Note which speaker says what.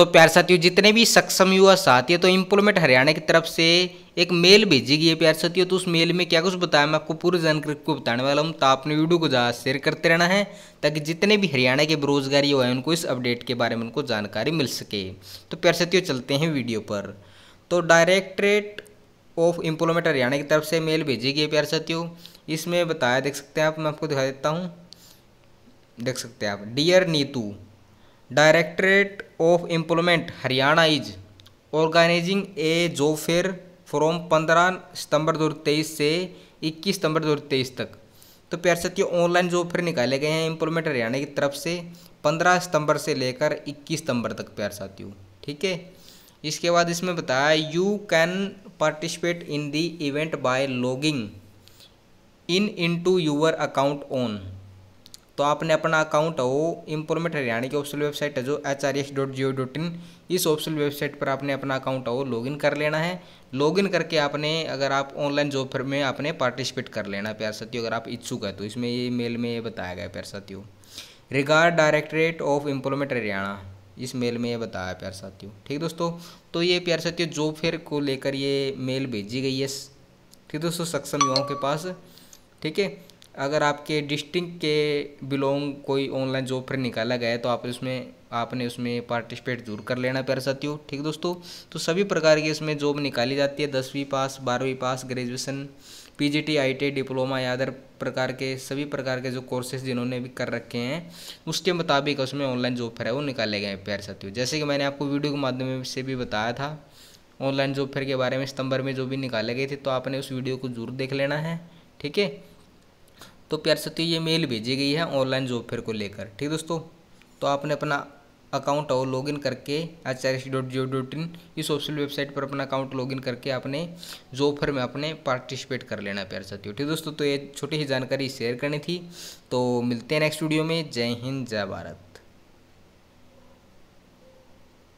Speaker 1: तो प्यार साथियों जितने भी सक्षम युवा साथी है तो इम्प्लॉयमेंट हरियाणा की तरफ से एक मेल भेजी गई है प्यार साथियों तो उस मेल में क्या कुछ बताया मैं आपको पूरी जानकारी को बताने वाला हूँ तो आपने वीडियो को ज़्यादा शेयर करते रहना है ताकि जितने भी हरियाणा के बेरोजगारी हुए उनको इस अपडेट के बारे में उनको जानकारी मिल सके तो प्यार साथियों चलते हैं वीडियो पर तो डायरेक्ट्रेट ऑफ इम्प्लॉयमेंट हरियाणा की तरफ से मेल भेजी गई है प्यार साथियों इसमें बताया देख सकते हैं आप मैं आपको दिखा देता हूँ देख सकते हैं आप dear Neetu directorate of employment Haryana is organising a job fair from पंद्रह सितंबर 2023 से 21 सितंबर 2023 तक तो प्यार साथियों ऑनलाइन जॉब फेयर निकाले गए हैं एम्प्लॉयमेंट हरियाणा की तरफ से 15 सितंबर से लेकर 21 सितंबर तक प्यार साथियों ठीक है इसके बाद इसमें बताया you can participate in the event by logging in into your account on तो आपने अपना अकाउंट हो वो इम्प्रूवमेंट हरियाणा की ऑफिसल वेबसाइट है जो H R S dot G O dot in इस ऑफिसल वेबसाइट पर आपने अपना अकाउंट है वो लॉगिन कर लेना है लॉगिन करके आपने अगर आप ऑनलाइन जॉब फिर में आपने पार्टिसिपेट कर लेना प्यार साथियों अगर आप इच्छुक है तो इसमें ये मेल में ये बताया गया प्यार साथियों regard directorate of employment Haryana इस मेल में ये बताया प्यार साथियों ठीक दोस्तों तो ये प्यार साथियों जॉब फेयर को लेकर ये मेल भेजी गई है ठीक दोस्तों सक्षम युवाओं के पास ठीक है अगर आपके डिस्ट्रिक्ट के बिलोंग कोई ऑनलाइन जॉब फिर निकाला गया है तो आप उसमें आपने उसमें पार्टिसिपेट जरूर कर लेना प्यारे साथियों ठीक दोस्तों तो सभी प्रकार की इसमें जॉब निकाली जाती है दसवीं पास बारहवीं पास ग्रेजुएशन पीजीटी आईटी डिप्लोमा या अदर प्रकार के सभी प्रकार के जो कोर्सेज जिन्होंने भी कर रखे हैं उसके मुताबिक उसमें ऑनलाइन जॉब फेयर है वो निकाले गए हैं प्यारे साथियों जैसे कि मैंने आपको वीडियो के माध्यम से भी बताया था ऑनलाइन जॉब फेयर के बारे में सितंबर में जो भी निकाले गए थे तो आपने उस वीडियो को जरूर देख लेना है ठीक है तो प्यार साथियों तो ये मेल भेजी गई है ऑनलाइन जॉब फेयर को लेकर ठीक दोस्तों तो आपने अपना अकाउंट और लॉगिन करके आचार्य डॉट जी डॉट इन इस ऑफिशियल वेबसाइट पर अपना अकाउंट लॉगिन करके आपने जॉब फेयर में अपने पार्टिसिपेट कर लेना प्यार साथियों तो। ठीक दोस्तों तो ये छोटी ही जानकारी शेयर करनी थी तो मिलते हैं नेक्स्ट वीडियो में जय हिंद जय भारत